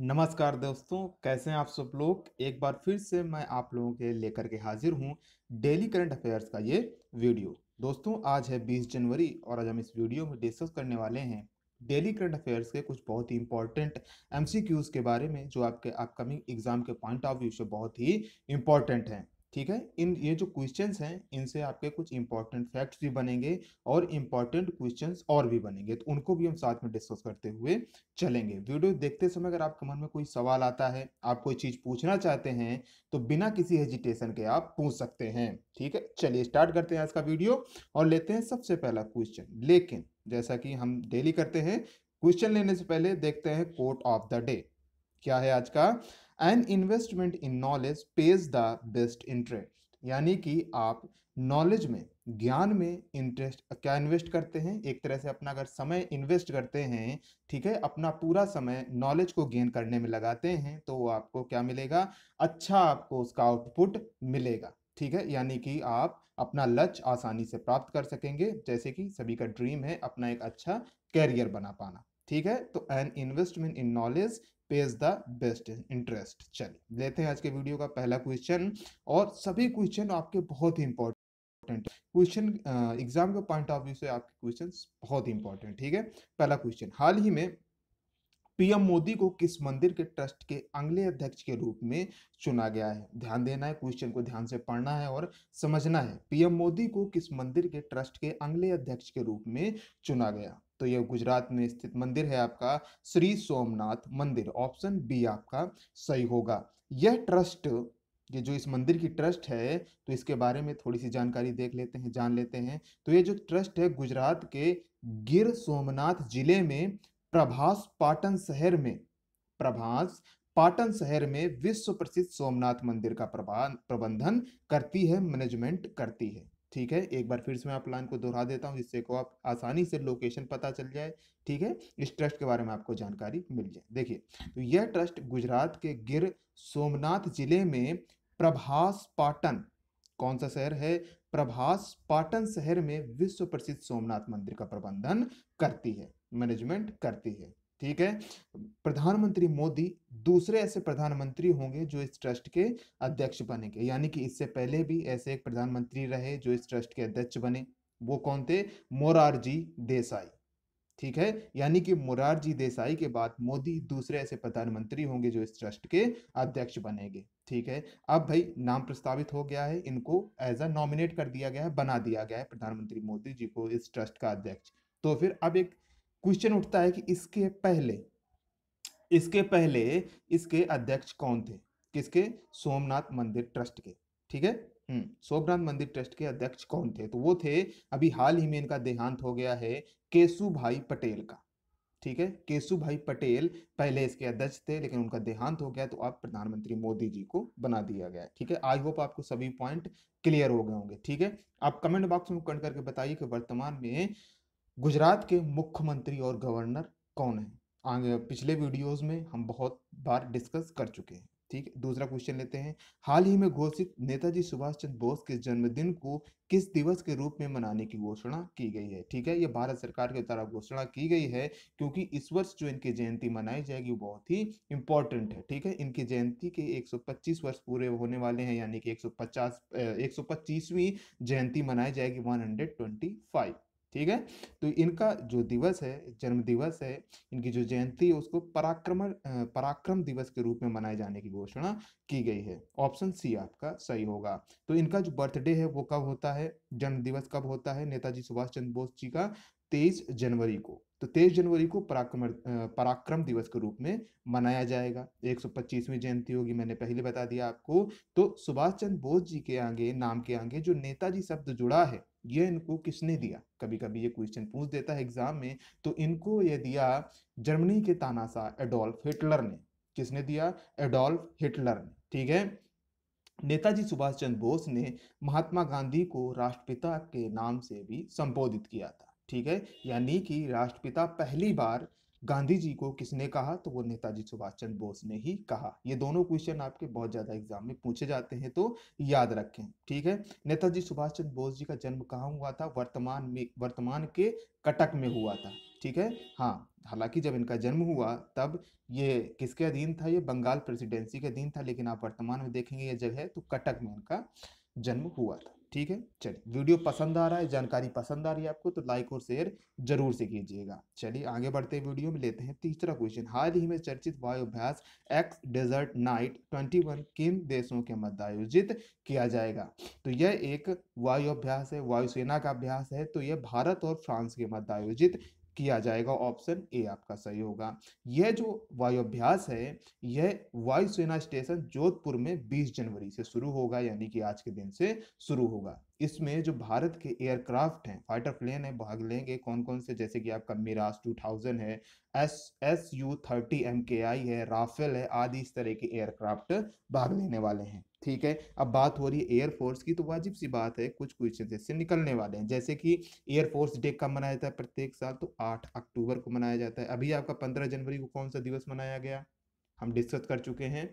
नमस्कार दोस्तों कैसे हैं आप सब लोग एक बार फिर से मैं आप लोगों के लेकर के हाजिर हूं डेली करंट अफेयर्स का ये वीडियो दोस्तों आज है 20 जनवरी और आज हम इस वीडियो में डिस्कस करने वाले हैं डेली करंट अफेयर्स के कुछ बहुत ही इंपॉर्टेंट एम के बारे में जो आपके अपकमिंग एग्जाम के पॉइंट ऑफ व्यू से बहुत ही इंपॉर्टेंट हैं ठीक है इन ये जो क्वेश्चंस हैं इनसे आपके कुछ इंपॉर्टेंट फैक्ट्स भी बनेंगे और इंपॉर्टेंट क्वेश्चंस और भी बनेंगे तो उनको भी हम साथ में डिस्कस करते हुए चलेंगे वीडियो देखते समय अगर आपके मन में कोई सवाल आता है आप कोई चीज़ पूछना चाहते हैं तो बिना किसी हेजिटेशन के आप पूछ सकते हैं ठीक है चलिए स्टार्ट करते हैं आज का वीडियो और लेते हैं सबसे पहला क्वेश्चन लेकिन जैसा कि हम डेली करते हैं क्वेश्चन लेने से पहले देखते हैं कोर्ट ऑफ द डे क्या है आज का an investment in knowledge pays the best interest यानी कि आप नॉलेज में ज्ञान में इंटरेस्ट क्या इन्वेस्ट करते हैं एक तरह से अपना अगर समय इन्वेस्ट करते हैं ठीक है अपना पूरा समय नॉलेज को गेन करने में लगाते हैं तो वो आपको क्या मिलेगा अच्छा आपको उसका आउटपुट मिलेगा ठीक है यानी कि आप अपना लक्ष्य आसानी से प्राप्त कर सकेंगे जैसे कि सभी का ड्रीम है अपना एक अच्छा कैरियर बना पाना ठीक है तो an investment in knowledge pays the best interest चलिए लेते हैं आज के वीडियो का पहला क्वेश्चन और सभी क्वेश्चन आपके बहुत ही इंपॉर्टेंट इंपॉर्टेंट क्वेश्चन एग्जाम के पॉइंट ऑफ व्यू से आपके क्वेश्चन बहुत इंपॉर्टेंट ठीक है पहला क्वेश्चन हाल ही में पीएम मोदी को किस मंदिर के ट्रस्ट के अगले अध्यक्ष के रूप में चुना गया है ध्यान देना है क्वेश्चन को ध्यान से पढ़ना है और समझना है पीएम मोदी को किस मंदिर के ट्रस्ट के अगले अध्यक्ष के रूप में चुना गया तो यह गुजरात में स्थित मंदिर है आपका श्री सोमनाथ मंदिर ऑप्शन बी आपका सही होगा यह ट्रस्ट ये जो इस मंदिर की ट्रस्ट है तो इसके बारे में थोड़ी सी जानकारी देख लेते हैं जान लेते हैं तो ये जो ट्रस्ट है गुजरात के गिर सोमनाथ जिले में प्रभास पाटन शहर में प्रभास पाटन शहर में विश्व प्रसिद्ध सोमनाथ मंदिर का प्रबंधन करती है मैनेजमेंट करती है ठीक है एक बार फिर से मैं आप प्लान को दोहरा देता हूँ जिससे को आप आसानी से लोकेशन पता चल जाए ठीक है इस ट्रस्ट के बारे में आपको जानकारी मिल जाए देखिए तो यह ट्रस्ट गुजरात के गिर सोमनाथ जिले में प्रभास पाटन कौन सा शहर है प्रभास पाटन शहर में विश्व प्रसिद्ध सोमनाथ मंदिर का प्रबंधन करती है मैनेजमेंट करती है ठीक है प्रधानमंत्री मोदी दूसरे ऐसे प्रधानमंत्री होंगे जो इस ट्रस्ट के अध्यक्ष बनेंगे यानी कि इससे पहले भी ऐसे एक प्रधानमंत्री रहे जो इस ट्रस्ट के अध्यक्ष बने वो कौन थे मोरारजी देसाई ठीक है यानी कि मोरारजी देसाई के बाद मोदी दूसरे ऐसे प्रधानमंत्री होंगे जो इस ट्रस्ट के अध्यक्ष बनेंगे ठीक है अब भाई नाम प्रस्तावित हो गया है इनको एज अ नॉमिनेट कर दिया गया है बना दिया गया है प्रधानमंत्री मोदी जी को इस ट्रस्ट का अध्यक्ष तो फिर अब एक क्वेश्चन उठता है कि इसके पहले इसके पहले इसके अध्यक्ष कौन थे किसके सोमनाथ मंदिर ट्रस्ट के ठीक है हम्म, सोमनाथ मंदिर ट्रस्ट के अध्यक्ष कौन थे तो वो थे अभी हाल ही में इनका देहांत हो गया है केसु भाई पटेल का ठीक है केसु भाई पटेल पहले इसके अध्यक्ष थे लेकिन उनका देहांत हो गया तो अब प्रधानमंत्री मोदी जी को बना दिया गया ठीक है आई होप आपको सभी पॉइंट क्लियर हो गए होंगे ठीक है आप कमेंट बॉक्स में कमेंट करके बताइए कि वर्तमान में गुजरात के मुख्यमंत्री और गवर्नर कौन है आगे पिछले वीडियोस में हम बहुत बार डिस्कस कर चुके हैं ठीक है दूसरा क्वेश्चन लेते हैं हाल ही में घोषित नेताजी सुभाष चंद्र बोस के जन्मदिन को किस दिवस के रूप में मनाने की घोषणा की गई है ठीक है ये भारत सरकार के द्वारा घोषणा की गई है क्योंकि इस वर्ष जो इनकी जयंती मनाई जाएगी बहुत ही इंपॉर्टेंट है ठीक है इनकी जयंती के 125 वर्ष पूरे होने वाले हैं यानी कि 150 125वीं जयंती मनाई जाएगी 125 ठीक है तो इनका जो दिवस है जन्म दिवस है इनकी जो जयंती है उसको पराक्रमण पराक्रम दिवस के रूप में मनाए जाने की घोषणा की गई है ऑप्शन सी आपका सही होगा तो इनका जो बर्थडे है वो कब होता है जन्म दिवस कब होता है नेताजी सुभाष चंद्र बोस जी का तेईस जनवरी को तो तेईस जनवरी को पराक्रम पराक्रम दिवस के रूप में मनाया जाएगा एक सौ पच्चीसवीं जयंती होगी मैंने पहले बता दिया आपको तो सुभाष चंद्र बोस जी के आगे नाम के आगे जो नेताजी शब्द जुड़ा है ये इनको किसने दिया कभी कभी ये क्वेश्चन पूछ देता है एग्जाम में तो इनको ये दिया जर्मनी के तानाशाह एडोल्फ हिटलर ने किसने दिया एडोल्फ हिटलर ने ठीक है नेताजी सुभाष चंद्र बोस ने महात्मा गांधी को राष्ट्रपिता के नाम से भी संबोधित किया था ठीक है यानी कि राष्ट्रपिता पहली बार गांधी जी को किसने कहा तो वो नेताजी सुभाष चंद्र बोस ने ही कहा ये दोनों क्वेश्चन आपके बहुत ज्यादा एग्जाम में पूछे जाते हैं तो याद रखें ठीक है नेताजी सुभाष चंद्र बोस जी का जन्म कहाँ हुआ था वर्तमान में वर्तमान के कटक में हुआ था ठीक है हाँ हालांकि जब इनका जन्म हुआ तब ये किसके अधीन था ये बंगाल प्रेसिडेंसी के अधीन था लेकिन आप वर्तमान में देखेंगे ये जगह तो कटक में इनका जन्म हुआ था ठीक है चलिए वीडियो पसंद आ रहा है जानकारी पसंद आ रही है आपको तो लाइक और शेयर जरूर से कीजिएगा चलिए आगे बढ़ते वीडियो में लेते हैं तीसरा क्वेश्चन हाल ही में चर्चित वायुभ्यास एक्स डेजर्ट नाइट 21 किन देशों के मध्य आयोजित किया जाएगा तो यह एक वायु अभ्यास है वायुसेना का अभ्यास है तो यह भारत और फ्रांस के मध्य आयोजित किया जाएगा ऑप्शन ए आपका सही होगा यह जो वायुभ्यास है यह वायुसेना स्टेशन जोधपुर में 20 जनवरी से शुरू होगा यानी कि आज के दिन से शुरू होगा इसमें जो भारत के एयरक्राफ्ट हैं फाइटर प्लेन है भाग लेंगे कौन कौन से जैसे कि आपका मिराज 2000 है S S U thirty M K I है राफेल है आदि इस तरह के एयरक्राफ्ट भाग लेने वाले हैं ठीक है अब बात हो रही है एयरफोर्स की तो वाजिब सी बात है कुछ क्वेश्चन इससे निकलने वाले हैं जैसे कि एयरफोर्स डे कब मनाया जाता है प्रत्येक साल तो आठ अक्टूबर को मनाया जाता है अभी आपका पंद्रह जनवरी को कौन सा दिवस मनाया गया हम डिस्कस कर चुके हैं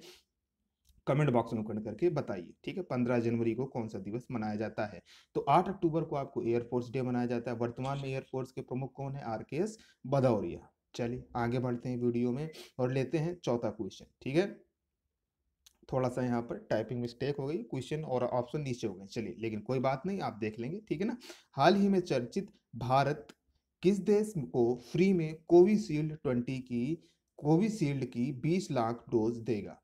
कमेंट बॉक्स में कमेंट करके बताइए ठीक है पंद्रह जनवरी को कौन सा दिवस मनाया जाता है तो आठ अक्टूबर को आपको एयरफोर्स डे मनाया जाता है वर्तमान में एयरफोर्स के प्रमुख कौन है आर के एस भदौरिया चलिए आगे बढ़ते हैं वीडियो में और लेते हैं चौथा क्वेश्चन ठीक है थोड़ा सा यहाँ पर टाइपिंग मिस्टेक हो गई क्वेश्चन और ऑप्शन नीचे हो गए चलिए लेकिन कोई बात नहीं आप देख लेंगे ठीक है ना हाल ही में चर्चित भारत किस देश को फ्री में कोविशील्ड ट्वेंटी की कोविशील्ड की बीस लाख डोज देगा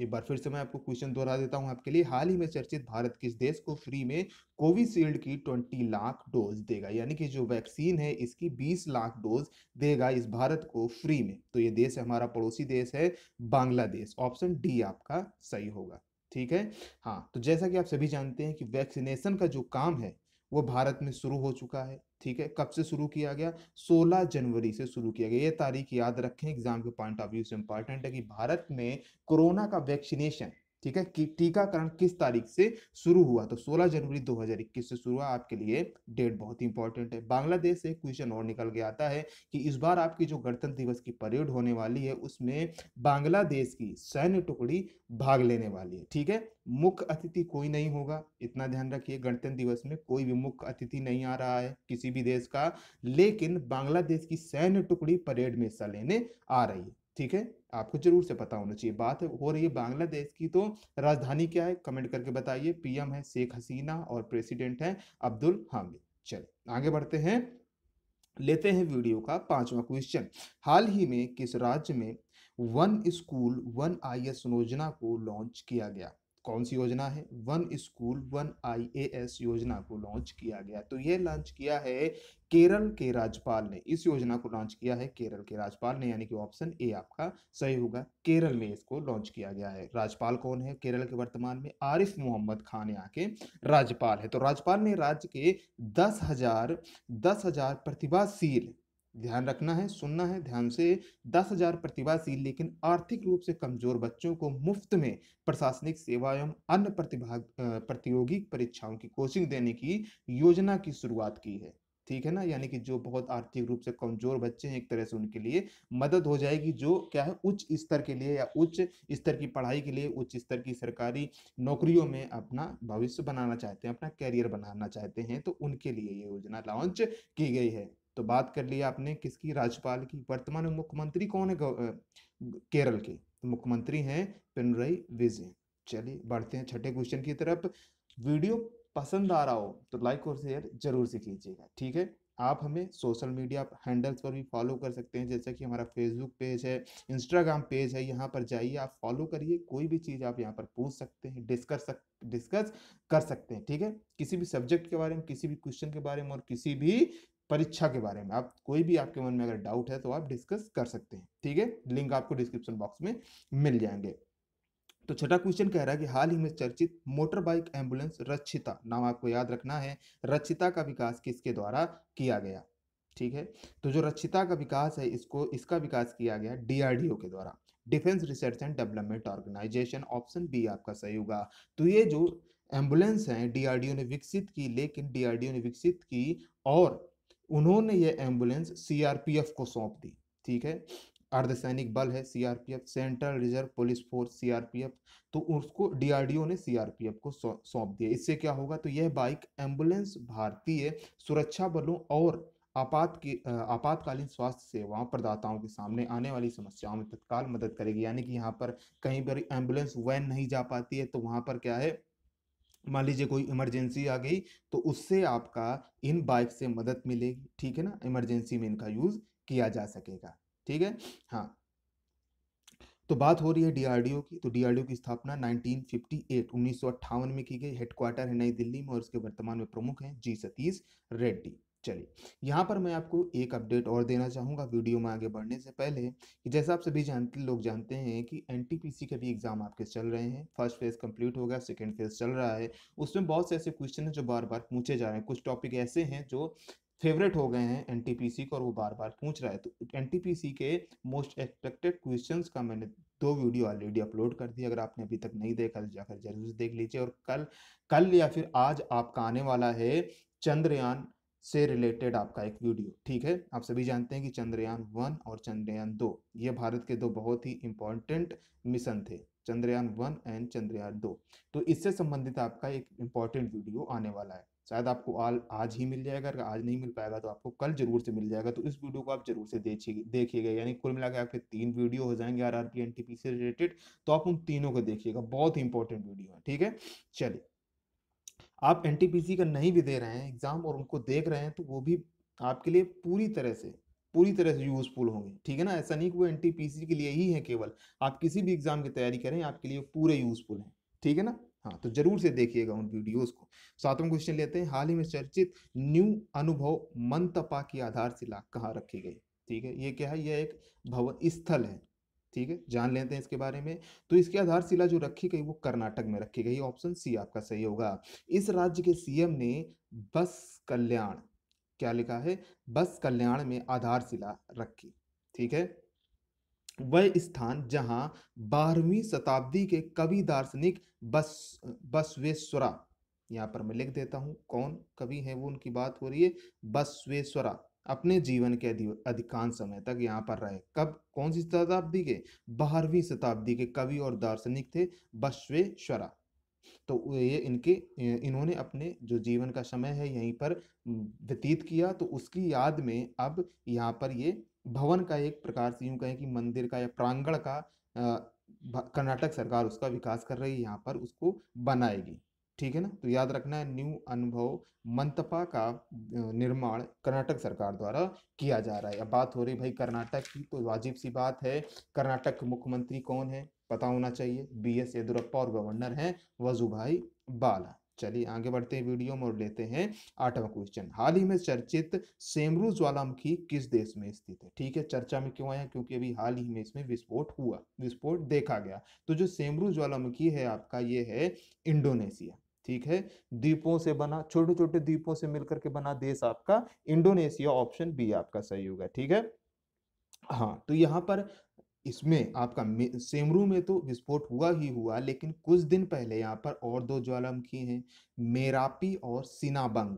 एक बार फिर से मैं आपको क्वेश्चन दोहरा देता हूं आपके लिए हाल ही में चर्चित भारत किस देश को फ्री में कोविशील्ड की ट्वेंटी लाख डोज देगा यानी कि जो वैक्सीन है इसकी बीस लाख डोज देगा इस भारत को फ्री में तो ये देश हमारा पड़ोसी देश है बांग्लादेश ऑप्शन डी आपका सही होगा ठीक है हाँ तो जैसा कि आप सभी जानते हैं कि वैक्सीनेशन का जो काम है वो भारत में शुरू हो चुका है ठीक है कब से शुरू किया गया 16 जनवरी से शुरू किया गया ये तारीख याद रखें एग्जाम के पॉइंट ऑफ व्यू से इंपॉर्टेंट है कि भारत में कोरोना का वैक्सीनेशन ठीक है कि टीकाकरण किस तारीख से शुरू हुआ तो 16 जनवरी 2021 से शुरू हुआ आपके लिए डेट बहुत ही इंपॉर्टेंट है बांग्लादेश से क्वेश्चन और निकल के आता है कि इस बार आपकी जो गणतंत्र दिवस की परेड होने वाली है उसमें बांग्लादेश की सैन्य टुकड़ी भाग लेने वाली है ठीक है मुख्य अतिथि कोई नहीं होगा इतना ध्यान रखिए गणतंत्र दिवस में कोई भी मुख्य अतिथि नहीं आ रहा है किसी भी देश का लेकिन बांग्लादेश की सैन्य टुकड़ी परेड में हिस्सा लेने आ रही है ठीक है आपको जरूर से पता होना चाहिए बात हो रही है बांग्लादेश की तो राजधानी क्या है कमेंट करके बताइए पीएम है शेख हसीना और प्रेसिडेंट है अब्दुल हामिद चलो आगे बढ़ते हैं लेते हैं वीडियो का पांचवा क्वेश्चन हाल ही में किस राज्य में वन स्कूल वन आई योजना को लॉन्च किया गया कौन सी योजना है वन स्कूल वन आईएएस योजना को लॉन्च किया गया तो ये लॉन्च किया है केरल के राज्यपाल ने इस योजना को लॉन्च किया है केरल के राज्यपाल ने यानी कि ऑप्शन ए आपका सही होगा केरल में इसको लॉन्च किया गया है राज्यपाल कौन है केरल के वर्तमान में आरिफ मोहम्मद खान यहाँ के राज्यपाल है तो राज्यपाल ने राज्य के दस हजार दस हजार प्रतिभाशील ध्यान रखना है सुनना है ध्यान से दस हजार प्रतिभाशील लेकिन आर्थिक रूप से कमजोर बच्चों को मुफ्त में प्रशासनिक सेवा एवं अन्य प्रतिभाग प्रतियोगी परीक्षाओं की कोचिंग देने की योजना की शुरुआत की है ठीक है ना यानी कि जो बहुत आर्थिक रूप से कमजोर बच्चे हैं एक तरह से उनके लिए मदद हो जाएगी जो क्या है उच्च स्तर के लिए या उच्च स्तर की पढ़ाई के लिए उच्च स्तर की सरकारी नौकरियों में अपना भविष्य बनाना चाहते हैं अपना कैरियर बनाना चाहते हैं तो उनके लिए ये योजना लॉन्च की गई है तो बात कर लिया आपने किसकी राज्यपाल की वर्तमान में मुख्यमंत्री कौन है केरल के तो मुख्यमंत्री हैं पिनरई विजय चलिए बढ़ते हैं छठे क्वेश्चन की तरफ वीडियो पसंद आ रहा हो तो लाइक और शेयर जरूर से कीजिएगा ठीक है आप हमें सोशल मीडिया हैंडल्स पर भी फॉलो कर सकते हैं जैसा कि हमारा फेसबुक पेज है इंस्टाग्राम पेज है यहाँ पर जाइए आप फॉलो करिए कोई भी चीज़ आप यहाँ पर पूछ सकते हैं डिस्कस सक डिस्कस कर सकते हैं ठीक है किसी भी सब्जेक्ट के बारे में किसी भी क्वेश्चन के बारे में और किसी भी परीक्षा के बारे में आप कोई भी आपके मन में अगर डाउट है तो आप डिस्कस कर सकते हैं ठीक है लिंक आपको डिस्क्रिप्शन बॉक्स में मिल जाएंगे तो छठा क्वेश्चन कह रहा है कि हाल ही में चर्चित मोटर बाइक एम्बुलेंस रक्षिता नाम आपको याद रखना है रक्षिता का विकास किसके द्वारा किया गया ठीक है तो जो रक्षिता का विकास है इसको इसका विकास किया गया डीआरडीओ के द्वारा defence research and development organisation option B आपका सही होगा तो ये जो एम्बुलेंस है डीआरडीओ ने विकसित की लेकिन डीआरडीओ ने विकसित की और उन्होंने ये एम्बुलेंस सीआरपीएफ को सौंप दी ठीक है अर्धसैनिक बल है CRPF central reserve police force CRPF तो उसको डीआरडीओ ने सीआरपीएफ को सौंप दिया इससे क्या होगा तो यह बाइक एम्बुलेंस भारतीय सुरक्षा बलों और आपात की आपातकालीन स्वास्थ्य सेवाओं प्रदाताओं के सामने आने वाली समस्याओं में तत्काल मदद करेगी यानी कि यहाँ पर कहीं पर एम्बुलेंस वैन नहीं जा पाती है तो वहाँ पर क्या है मान लीजिए कोई इमरजेंसी आ गई तो उससे आपका इन बाइक से मदद मिलेगी ठीक है ना इमरजेंसी में इनका यूज़ किया जा सकेगा ठीक है हाँ तो बात हो रही है डीआरडीओ की तो डीआरडीओ की स्थापना 1958 1958 में की गई हेडक्वार्टर है नई दिल्ली में और इसके वर्तमान में प्रमुख हैं जी सतीश रेड्डी चलिए यहाँ पर मैं आपको एक अपडेट और देना चाहूँगा वीडियो में आगे बढ़ने से पहले कि जैसा आप सभी जानते लोग जानते हैं कि एनटीपीसी के भी एग्ज़ाम आपके चल रहे हैं फर्स्ट फेज़ कंप्लीट हो गया सेकेंड फेज़ चल रहा है उसमें बहुत से ऐसे क्वेश्चन हैं जो बार बार पूछे जा रहे हैं कुछ टॉपिक ऐसे हैं जो फेवरेट हो गए हैं एन को और वो बार बार पूछ रहा है तो एन के मोस्ट एक्सपेक्टेड क्वेश्चन का मैंने दो वीडियो ऑलरेडी अपलोड कर दी अगर आपने अभी तक नहीं देखा तो जाकर जरूर देख लीजिए और कल कल या फिर आज आपका आने वाला है चंद्रयान से रिलेटेड आपका एक वीडियो ठीक है आप सभी जानते हैं कि चंद्रयान वन और चंद्रयान दो ये भारत के दो बहुत ही इंपॉर्टेंट मिशन थे चंद्रयान वन एंड चंद्रयान दो तो इससे संबंधित आपका एक इम्पॉर्टेंट वीडियो आने वाला है शायद आपको आल आज ही मिल जाएगा अगर आज नहीं मिल पाएगा तो आपको कल जरूर से मिल जाएगा तो इस वीडियो को आप जरूर से देखिए देखिएगा यानी कुल मिला आपके तीन वीडियो हो जाएंगे R R P N T P से रिलेटेड तो आप उन तीनों को देखिएगा बहुत ही इंपॉर्टेंट वीडियो है ठीक है चलिए आप एन का नहीं भी दे रहे हैं एग्ज़ाम और उनको देख रहे हैं तो वो भी आपके लिए पूरी तरह से पूरी तरह से यूज़फुल होंगे ठीक है ना ऐसा नहीं कि वो एन के लिए ही है केवल आप किसी भी एग्ज़ाम की तैयारी करें आपके लिए पूरे यूज़फुल हैं ठीक है ना हाँ तो जरूर से देखिएगा उन वीडियोस को सातवां क्वेश्चन लेते हैं हाल ही में चर्चित न्यू अनुभव मंतपा की आधारशिला कहाँ रखी गई ठीक है ये क्या है यह एक भवन स्थल है ठीक है जान लेते हैं इसके बारे में तो इसकी आधारशिला जो रखी गई वो कर्नाटक में रखी गई ऑप्शन सी आपका सही होगा इस राज्य के सीएम ने बस कल्याण क्या लिखा है बस कल्याण में आधारशिला रखी ठीक है वह स्थान जहां बारहवीं शताब्दी के कवि दार्शनिक बस बसवेश्वरा यहाँ पर मैं लिख देता हूँ कौन कवि है वो उनकी बात हो रही है बसवेश्वरा अपने जीवन के अधिकांश समय तक यहाँ पर रहे कब कौन सी शताब्दी के बारहवीं शताब्दी के कवि और दार्शनिक थे बश्वेश्वरा तो ये इनके इन्होंने अपने जो जीवन का समय है यहीं पर व्यतीत किया तो उसकी याद में अब यहाँ पर ये भवन का एक प्रकार से यूँ कहें कि मंदिर का या प्रांगण का कर्नाटक सरकार उसका विकास कर रही है यहाँ पर उसको बनाएगी ठीक है ना तो याद रखना है न्यू अनुभव मंतपा का निर्माण कर्नाटक सरकार द्वारा किया जा रहा है अब बात हो रही भाई कर्नाटक की तो वाजिब सी बात है कर्नाटक के मुख्यमंत्री कौन है पता होना चाहिए बी एस येदुरप्पा और गवर्नर हैं वजूभाई बाला चलिए आगे बढ़ते हैं वीडियो में और लेते हैं आठवां क्वेश्चन हाल ही में चर्चित सेमरू ज्वालामुखी किस देश में स्थित है ठीक है चर्चा में क्यों आया क्योंकि अभी हाल ही में इसमें विस्फोट हुआ विस्फोट देखा गया तो जो सेमरू ज्वालामुखी है आपका ये है इंडोनेशिया ठीक है द्वीपों से बना छोटे छोटे द्वीपों से मिलकर के बना देश आपका इंडोनेशिया ऑप्शन बी आपका सही होगा ठीक है हाँ तो यहाँ पर इसमें आपका सेमरू में तो विस्फोट हुआ ही हुआ लेकिन कुछ दिन पहले यहाँ पर और दो ज्वालामुखी हैं मेरापी और सिनाबंग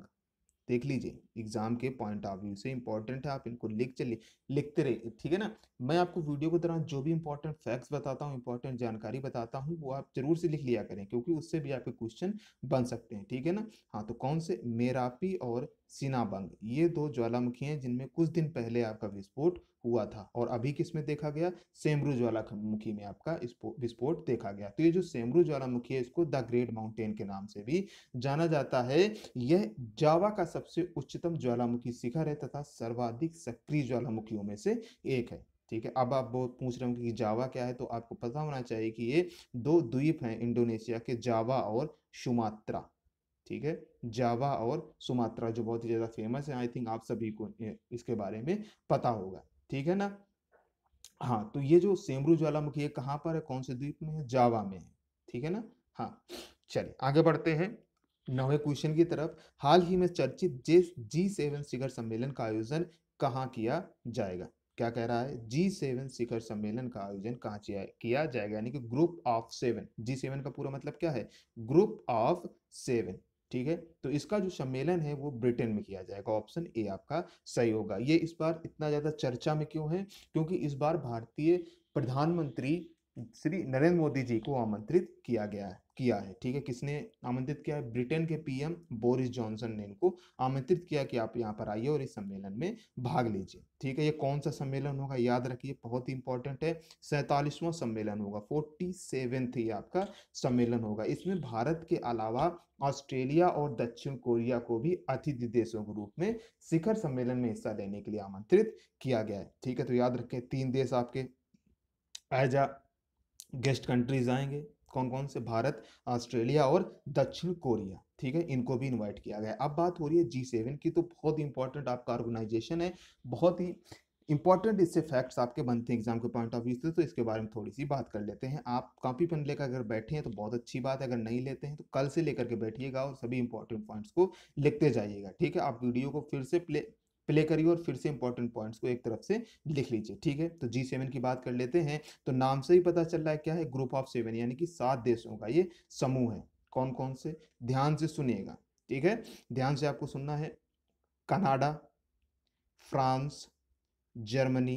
देख लीजिए एग्जाम के पॉइंट ऑफ व्यू से इंपॉर्टेंट है आप इनको लिख चलिए लिखते रहे ठीक है ना मैं आपको वीडियो के दौरान जो भी इंपॉर्टेंट फैक्ट्स बताता हूँ इंपॉर्टेंट जानकारी बताता हूँ वो आप जरूर से लिख लिया करें क्योंकि उससे भी आपके क्वेश्चन बन सकते हैं ठीक है ना हाँ तो कौन से मेरापी और सिनाबंग ये दो ज्वालामुखी हैं जिनमें कुछ दिन पहले आपका विस्फोट हुआ था और अभी किस में देखा गया सेमरू ज्वालामुखी में आपका विस्फोट देखा गया तो ये जो सेमरू ज्वालामुखी है इसको द ग्रेट माउंटेन के नाम से भी जाना जाता है यह जावा का सबसे उच्च उच्चतम ज्वालामुखी शिखर है तथा सर्वाधिक सक्रिय ज्वालामुखियों में से एक है ठीक है अब आप बहुत पूछ रहे होंगे कि जावा क्या है तो आपको पता होना चाहिए कि ये दो द्वीप हैं इंडोनेशिया के जावा और सुमात्रा ठीक है जावा और सुमात्रा जो बहुत ही ज़्यादा फेमस है आई थिंक आप सभी को इसके बारे में पता होगा ठीक है ना हाँ तो ये जो सेमरू ज्वालामुखी है कहाँ पर है कौन से द्वीप में है जावा में है ठीक है ना हाँ चलिए आगे बढ़ते हैं नवे क्वेश्चन की तरफ हाल ही में चर्चित जे जी सेवन शिखर सम्मेलन का आयोजन कहाँ किया जाएगा क्या कह रहा है जी सेवन शिखर सम्मेलन का आयोजन कहाँ किया जाएगा यानी कि group of seven G seven का पूरा मतलब क्या है ग्रुप ऑफ सेवन ठीक है तो इसका जो सम्मेलन है वो ब्रिटेन में किया जाएगा ऑप्शन ए आपका सही होगा ये इस बार इतना ज़्यादा चर्चा में क्यों है क्योंकि इस बार भारतीय प्रधानमंत्री श्री नरेंद्र मोदी जी को आमंत्रित किया गया है किया है ठीक है किसने आमंत्रित किया है ब्रिटेन के पीएम बोरिस जॉनसन ने इनको आमंत्रित किया कि आप यहाँ पर आइए और इस सम्मेलन में भाग लीजिए ठीक है ये कौन सा सम्मेलन होगा याद रखिए बहुत ही इंपॉर्टेंट है सैतालीसवां सम्मेलन होगा फोर्टी सेवेंथ ये आपका सम्मेलन होगा इसमें भारत के अलावा ऑस्ट्रेलिया और दक्षिण कोरिया को भी अतिथि देशों के रूप में शिखर सम्मेलन में हिस्सा लेने के लिए आमंत्रित किया गया है ठीक है तो याद रखें तीन देश आपके एज गेस्ट कंट्रीज आएंगे कौन कौन से भारत ऑस्ट्रेलिया और दक्षिण कोरिया ठीक है इनको भी इनवाइट किया गया अब बात हो रही है जी सेवन की तो बहुत ही इंपॉर्टेंट आपका ऑर्गेनाइजेशन है बहुत ही इंपॉर्टेंट इससे फैक्ट्स आपके बनते हैं एग्जाम के पॉइंट ऑफ व्यू से तो इसके बारे में थोड़ी सी बात कर लेते हैं आप कॉपी पेन लेकर अगर बैठे हैं तो बहुत अच्छी बात है अगर नहीं लेते हैं तो कल से लेकर के बैठिएगा और सभी इंपॉर्टेंट पॉइंट्स को लिखते जाइएगा ठीक है आप वीडियो को फिर से प्ले प्ले करिए और फिर से इंपॉर्टेंट पॉइंट्स को एक तरफ से लिख लीजिए ठीक है तो जी सेवन की बात कर लेते हैं तो नाम से ही पता चल रहा है क्या है ग्रुप ऑफ सेवन यानी कि सात देशों का ये समूह है कौन कौन से ध्यान से सुनिएगा ठीक है ध्यान से आपको सुनना है Canada France Germany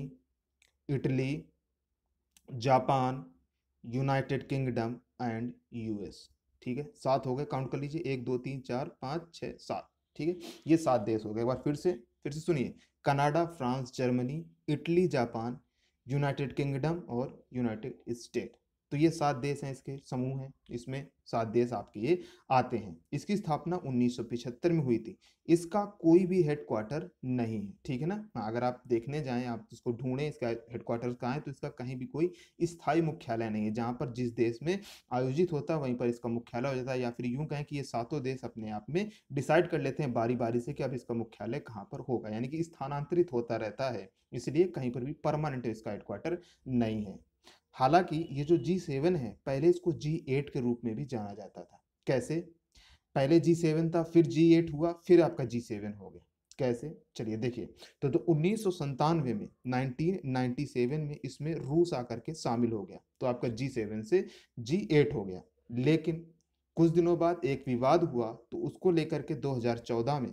Italy Japan United Kingdom and US ठीक है सात हो गए काउंट कर लीजिए एक दो तीन चार पाँच छः सात ठीक है ये सात देश हो गए एक बार फिर से फिर से सुनिए Canada France Germany Italy Japan United Kingdom और यूनाइटेड स्टेट तो ये सात देश हैं इसके समूह हैं इसमें सात देश आपके ये आते हैं इसकी स्थापना 1975 में हुई थी इसका कोई भी हेडक्वार्टर नहीं है ठीक है ना हाँ, अगर आप देखने जाएं आप इसको ढूंढें इसका हेडक्वार्टर कहाँ है तो इसका कहीं भी कोई स्थायी मुख्यालय नहीं है जहाँ पर जिस देश में आयोजित होता वहीं पर इसका मुख्यालय हो जाता है या फिर यूँ कहें कि ये सातों देश अपने आप में डिसाइड कर लेते हैं बारी बारी से कि अब इसका मुख्यालय कहाँ पर होगा यानी कि स्थानांतरित होता रहता है इसलिए कहीं पर भी परमानेंट इसका हेडक्वार्टर नहीं है हालांकि ये जो जी सेवन है पहले इसको जी एट के रूप में भी जाना जाता था कैसे पहले जी सेवन था फिर जी एट हुआ फिर आपका जी सेवन हो गया कैसे चलिए देखिए तो, तो उन्नीस में 1997 में इसमें रूस आकर के शामिल हो गया तो आपका जी सेवन से जी एट हो गया लेकिन कुछ दिनों बाद एक विवाद हुआ तो उसको लेकर के 2014 में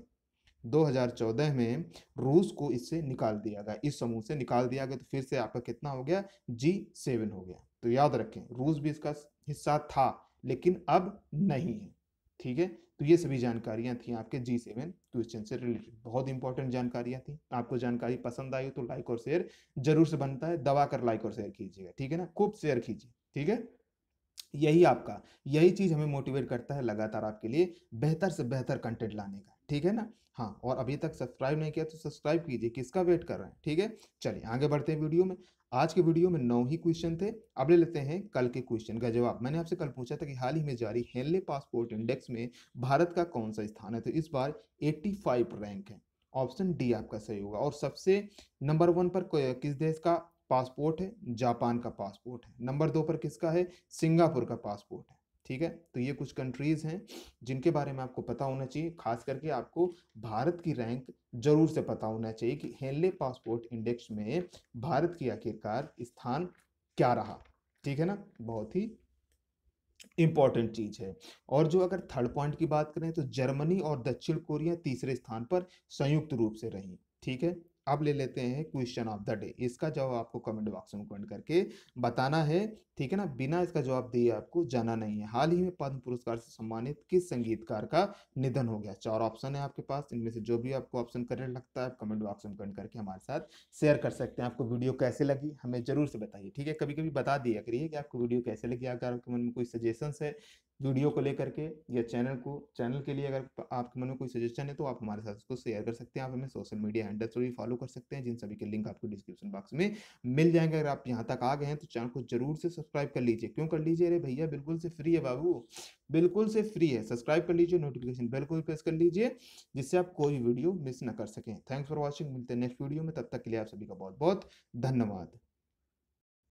2014 में रूस को इससे निकाल दिया गया इस समूह से निकाल दिया गया तो फिर से आपका कितना हो गया जी सेवन हो गया तो याद रखें रूस भी इसका हिस्सा था लेकिन अब नहीं है ठीक है तो ये सभी जानकारियां थी आपके जी सेवन क्वेश्चन से रिलेटेड बहुत इंपॉर्टेंट जानकारियां थी आपको जानकारी पसंद आई तो लाइक और शेयर जरूर से बनता है दबा कर लाइक और शेयर कीजिएगा ठीक है ना खूब शेयर कीजिए ठीक है यही आपका यही चीज़ हमें मोटिवेट करता है लगातार आपके लिए बेहतर से बेहतर कंटेंट लाने का ठीक है ना हाँ और अभी तक सब्सक्राइब नहीं किया तो सब्सक्राइब कीजिए किसका वेट कर रहे हैं ठीक है चलिए आगे बढ़ते हैं वीडियो में आज के वीडियो में नौ ही क्वेश्चन थे अब ले लेते हैं कल के क्वेश्चन का जवाब मैंने आपसे कल पूछा था कि हाल ही में जारी हेनले पासपोर्ट इंडेक्स में भारत का कौन सा स्थान है तो इस बार एट्टी रैंक है ऑप्शन डी आपका सही होगा और सबसे नंबर वन पर किस देश का पासपोर्ट है जापान का पासपोर्ट है नंबर दो पर किसका है सिंगापुर का पासपोर्ट है ठीक है तो ये कुछ कंट्रीज़ हैं जिनके बारे में आपको पता होना चाहिए खास करके आपको भारत की रैंक जरूर से पता होना चाहिए कि हेनले पासपोर्ट इंडेक्स में भारत की आखिरकार स्थान क्या रहा ठीक है ना बहुत ही इम्पॉर्टेंट चीज़ है और जो अगर थर्ड पॉइंट की बात करें तो जर्मनी और दक्षिण कोरिया तीसरे स्थान पर संयुक्त रूप से रही ठीक है अब ले लेते हैं क्वेश्चन ऑफ द डे इसका जवाब आपको कमेंट बॉक्स में कमेंट करके बताना है ठीक है ना बिना इसका जवाब दिए आपको जाना नहीं है हाल ही में पद्म पुरस्कार से सम्मानित किस संगीतकार का निधन हो गया चार ऑप्शन है आपके पास इनमें से जो भी आपको ऑप्शन करेक्ट लगता है आप कमेंट बॉक्स में कमेंट करके हमारे साथ शेयर कर सकते हैं आपको वीडियो कैसे लगी हमें जरूर से बताइए ठीक है कभी कभी बता दिया करिए कि आपको वीडियो कैसे लगी अगर आपके मन में कोई सजेशन है वीडियो को लेकर के या चैनल को चैनल के लिए अगर आपके मन में कोई सजेशन है तो आप हमारे साथ उसको शेयर कर सकते हैं आप हमें सोशल मीडिया हैंडल्स पर भी फॉलो कर सकते हैं जिन सभी के लिंक आपको डिस्क्रिप्शन बॉक्स में मिल जाएंगे अगर आप यहाँ तक आ गए हैं तो चैनल को जरूर से सब्सक्राइब कर लीजिए क्यों कर लीजिए अरे भैया बिल्कुल से फ्री है बाबू बिल्कुल से फ्री है सब्सक्राइब कर लीजिए नोटिफिकेशन बेल को प्रेस कर लीजिए जिससे आप कोई वीडियो मिस ना कर सकें थैंक्स फॉर वॉचिंग मिलते हैं नेक्स्ट वीडियो में तब तक के लिए आप सभी का बहुत बहुत धन्यवाद